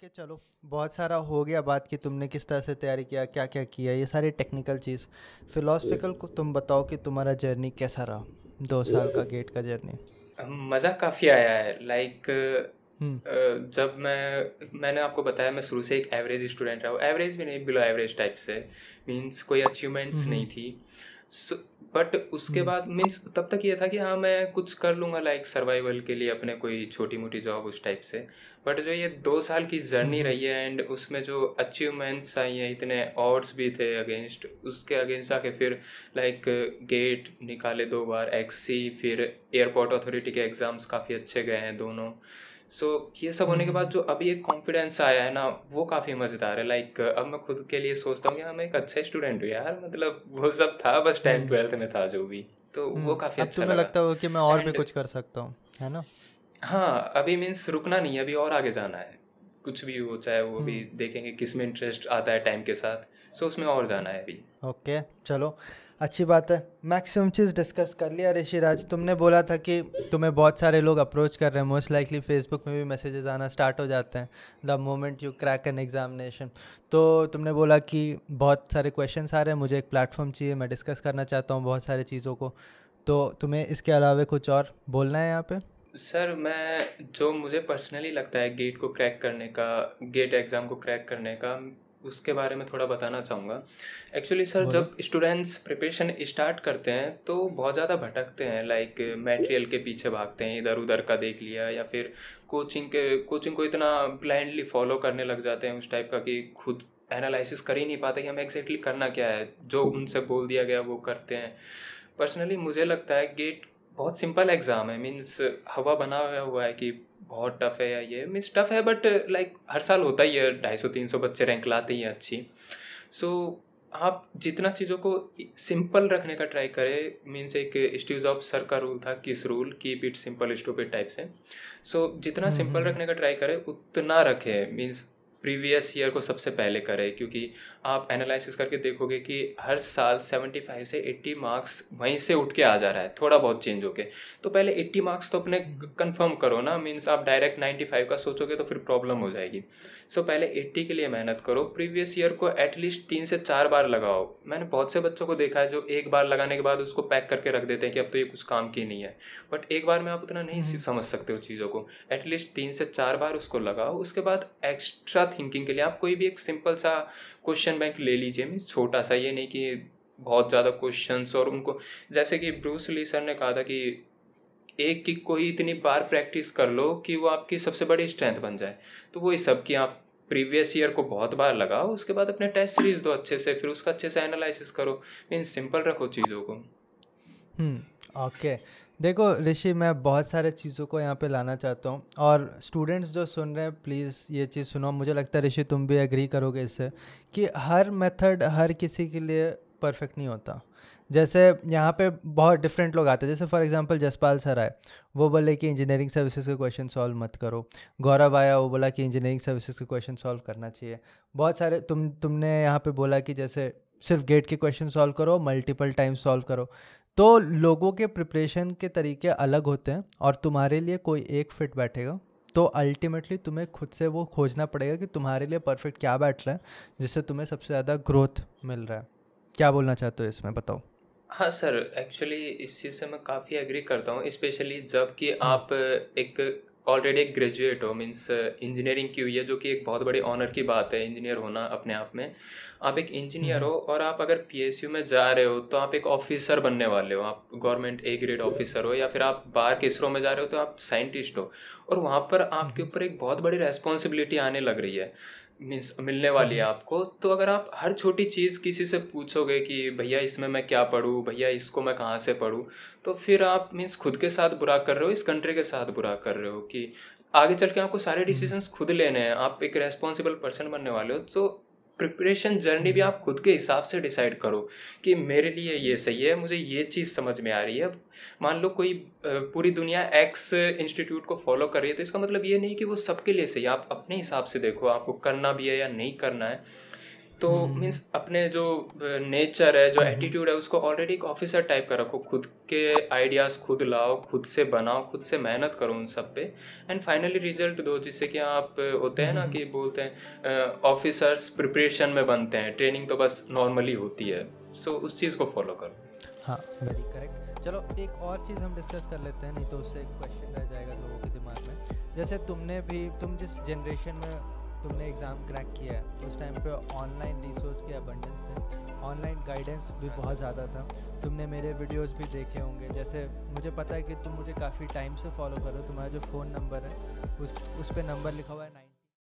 Okay okay, चलो बहुत सारा हो गया बात कि तुमने किस तरह से तैयारी किया क्या क्या किया ये सारी टेक्निकल चीज़ फिलोसफिकल को तुम बताओ कि तुम्हारा जर्नी कैसा रहा दो साल का गेट का जर्नी मज़ा काफ़ी आया है लाइक हम्म। जब मैं मैंने आपको बताया मैं शुरू से एक एवरेज स्टूडेंट रहा हूँ एवरेज भी नहीं बिलो एवरेज टाइप से मीन्स कोई अचीवमेंट्स हम्म। नहीं थी बट उसके hmm. बाद मीन्स तब तक ये था कि हाँ मैं कुछ कर लूँगा लाइक सर्वाइवल के लिए अपने कोई छोटी मोटी जॉब उस टाइप से बट जो ये दो साल की जर्नी hmm. रही है एंड उसमें जो अचीवमेंट्स आई हैं इतने ऑर्ड्स भी थे अगेंस्ट उसके अगेंस्ट आके फिर लाइक गेट निकाले दो बार एक्सी फिर एयरपोर्ट अथॉरिटी के एग्ज़ाम्स काफ़ी अच्छे गए हैं दोनों सो so, ये सब होने के बाद हम्म। जो अभी एक कॉन्फिडेंस आया है ना वो काफ़ी मज़ेदार है लाइक like, अब मैं खुद के लिए सोचता हूँ यार हाँ, मैं एक अच्छा स्टूडेंट हूँ यार मतलब वो सब था बस टेंथ हम्म। ट्वेल्थ में था जो भी तो वो हम्म। काफ़ी अच्छा तुम्हें लगता है कि मैं और भी कुछ कर सकता हूँ है ना हाँ अभी मीन्स रुकना नहीं है अभी और आगे जाना है कुछ भी हो चाहे वो भी हम्म। देखेंगे किस में इंटरेस्ट आता है टाइम के साथ सो उसमें और जाना है अभी ओके चलो अच्छी बात है मैक्सिमम चीज़ डिस्कस कर लिया ऋषि राज तुमने बोला था कि तुम्हें बहुत सारे लोग अप्रोच कर रहे हैं मोस्ट लाइकली फेसबुक में भी मैसेजेस आना स्टार्ट हो जाते हैं the moment you crack an examination तो तुमने बोला कि बहुत सारे क्वेश्चन आ रहे हैं मुझे एक प्लेटफॉर्म चाहिए मैं डिस्कस करना चाहता हूँ बहुत सारी चीज़ों को तो तुम्हें इसके अलावा कुछ और बोलना है यहाँ पर सर मैं जो मुझे पर्सनली लगता है गेट को क्रैक करने का गेट एग्ज़ाम को क्रैक करने का उसके बारे में थोड़ा बताना चाहूँगा एक्चुअली सर जब स्टूडेंट्स प्रिपरेशन स्टार्ट करते हैं तो बहुत ज़्यादा भटकते हैं लाइक मेटेरियल के पीछे भागते हैं इधर उधर का देख लिया या फिर कोचिंग के कोचिंग को इतना ब्लाइंडली फॉलो करने लग जाते हैं उस टाइप का कि खुद एनालिसिस कर ही नहीं पाते कि हमें एग्जैक्टली करना क्या है जो उनसे बोल दिया गया वो करते हैं पर्सनली मुझे लगता है गेट बहुत सिंपल एग्ज़ाम है मीन्स हवा बना हुआ है कि बहुत टफ है या ये मीन्स टफ है बट लाइक हर साल होता ही है ढाई सौ तीन सौ बच्चे रैंक लाते ही अच्छी सो so, आप जितना चीज़ों को सिंपल रखने का ट्राई करें मीन्स एक स्टीव जॉब सर का रूल था KISS rule keep it simple stupid type से सो so, जितना सिंपल हम्म, हम्म। रखने का ट्राई करें उतना रखें मीन्स प्रीवियस ईयर को सबसे पहले करें क्योंकि आप एनालिसिस करके देखोगे कि हर साल 75 से 80 मार्क्स वहीं से उठ के आ जा रहा है थोड़ा बहुत चेंज होके तो पहले 80 मार्क्स तो अपने कंफर्म करो ना मीन्स आप डायरेक्ट 95 का सोचोगे तो फिर प्रॉब्लम हो जाएगी सो so, पहले 80 के लिए मेहनत करो प्रीवियस ईयर को एटलीस्ट तीन से चार बार लगाओ मैंने बहुत से बच्चों को देखा है जो एक बार लगाने के बाद उसको पैक करके रख देते हैं कि अब तो ये कुछ काम की नहीं है बट एक बार में आप उतना नहीं हम्म। समझ सकते हो चीज़ों को एटलीस्ट तीन से चार बार उसको लगाओ उसके बाद एक्स्ट्रा थिंकिंग के लिए आप कोई भी एक सिंपल सा क्वेश्चन बैंक ले लीजिए मीन छोटा सा ये नहीं कि बहुत ज़्यादा क्वेश्चन और उनको जैसे कि ब्रूस ली सर ने कहा था कि एक किक को ही इतनी बार प्रैक्टिस कर लो कि वो आपकी सबसे बड़ी स्ट्रेंथ बन जाए तो वही सब कि आप प्रीवियस ईयर को बहुत बार लगाओ उसके बाद अपने टेस्ट सीरीज दो अच्छे से फिर उसका अच्छे से एनालिसिस करो मीन सिंपल रखो चीज़ों को हम्म। ओके देखो ऋषि मैं बहुत सारे चीज़ों को यहाँ पे लाना चाहता हूँ और स्टूडेंट्स जो सुन रहे हैं प्लीज़ ये चीज़ सुनो मुझे लगता है ऋषि तुम भी एग्री करोगे इससे कि हर मेथड हर किसी के लिए परफेक्ट नहीं होता जैसे यहाँ पे बहुत डिफरेंट लोग आते हैं जैसे फॉर एग्जांपल जसपाल सर आए वो बोले कि इंजीनियरिंग सर्विसेज के क्वेश्चन सॉल्व मत करो गौरव आया वो बोला कि इंजीनियरिंग सर्विसेज के क्वेश्चन सॉल्व करना चाहिए बहुत सारे तुम तुमने यहाँ पे बोला कि जैसे सिर्फ गेट के क्वेश्चन सॉल्व करो मल्टीपल टाइम सॉल्व करो तो लोगों के प्रिपरेशन के तरीके अलग होते हैं और तुम्हारे लिए कोई एक फिट बैठेगा तो अल्टीमेटली तुम्हें खुद से वो खोजना पड़ेगा कि तुम्हारे लिए परफेक्ट क्या बैठ रहा है जिससे तुम्हें सबसे ज़्यादा ग्रोथ मिल रहा है क्या बोलना चाहते हो इसमें बताओ हाँ सर एक्चुअली इस चीज़ से मैं काफ़ी एग्री करता हूँ स्पेशली जब कि हाँ। आप एक ऑलरेडी एक ग्रेजुएट हो मीन्स इंजीनियरिंग uh, की हुई है जो कि एक बहुत बड़ी ऑनर की बात है इंजीनियर होना अपने आप में आप एक इंजीनियर हम्म। हो और आप अगर यू में जा रहे हो तो आप एक ऑफिसर बनने वाले हो आप गवर्नमेंट ए ग्रेड ऑफिसर हो या फिर आप बाहर के इसरो में जा रहे हो तो आप साइंटिस्ट हो और वहाँ पर आपके हम्म। ऊपर एक बहुत बड़ी रेस्पॉन्सिबिलिटी आने लग रही है मीन्स मिलने वाली है हम्म। आपको तो अगर आप हर छोटी चीज़ किसी से पूछोगे कि भैया इसमें मैं क्या पढ़ूँ भैया इसको मैं कहाँ से पढ़ूँ तो फिर आप मीन्स खुद के साथ बुरा कर रहे हो इस कंट्री के साथ बुरा कर रहे हो कि आगे चल के आपको सारे डिसीजंस हम्म। खुद लेने हैं आप एक रेस्पॉन्सिबल पर्सन बनने वाले हो तो प्रिपरेशन जर्नी भी आप हम्म। खुद के हिसाब से डिसाइड करो कि मेरे लिए ये सही है मुझे ये चीज़ समझ में आ रही है मान लो कोई पूरी दुनिया एक्स इंस्टीट्यूट को फॉलो कर रही है तो इसका मतलब ये नहीं कि वो सबके लिए सही है आप अपने हिसाब से देखो आपको करना भी है या नहीं करना है तो मीन्स हम्म। अपने जो नेचर है जो एटीट्यूड है उसको ऑलरेडी एक ऑफिसर टाइप का रखो खुद के आइडियाज़ खुद लाओ खुद से बनाओ खुद से मेहनत करो उन सब पे एंड फाइनली रिजल्ट दो जिससे कि आप होते हैं ना हम्म। कि बोलते हैं ऑफिसर्स प्रिपरेशन में बनते हैं ट्रेनिंग तो बस नॉर्मली होती है सो so, उस चीज़ को फॉलो करो हाँ वेरी करेक्ट चलो एक और चीज़ हम डिस्कस कर लेते हैं नहीं तो उससे क्वेश्चन रह जाएगा लोगों के दिमाग में जैसे तुमने भी तुम जिस जनरेशन में तुमने एग्ज़ाम क्रैक किया है उस टाइम पे ऑनलाइन रिसोर्स के अबंडेंस थे ऑनलाइन गाइडेंस भी बहुत ज़्यादा था तुमने मेरे वीडियोस भी देखे होंगे जैसे मुझे पता है कि तुम मुझे काफ़ी टाइम से फॉलो करो तुम्हारा जो फ़ोन नंबर है उस उस पर नंबर लिखा हुआ है नाइन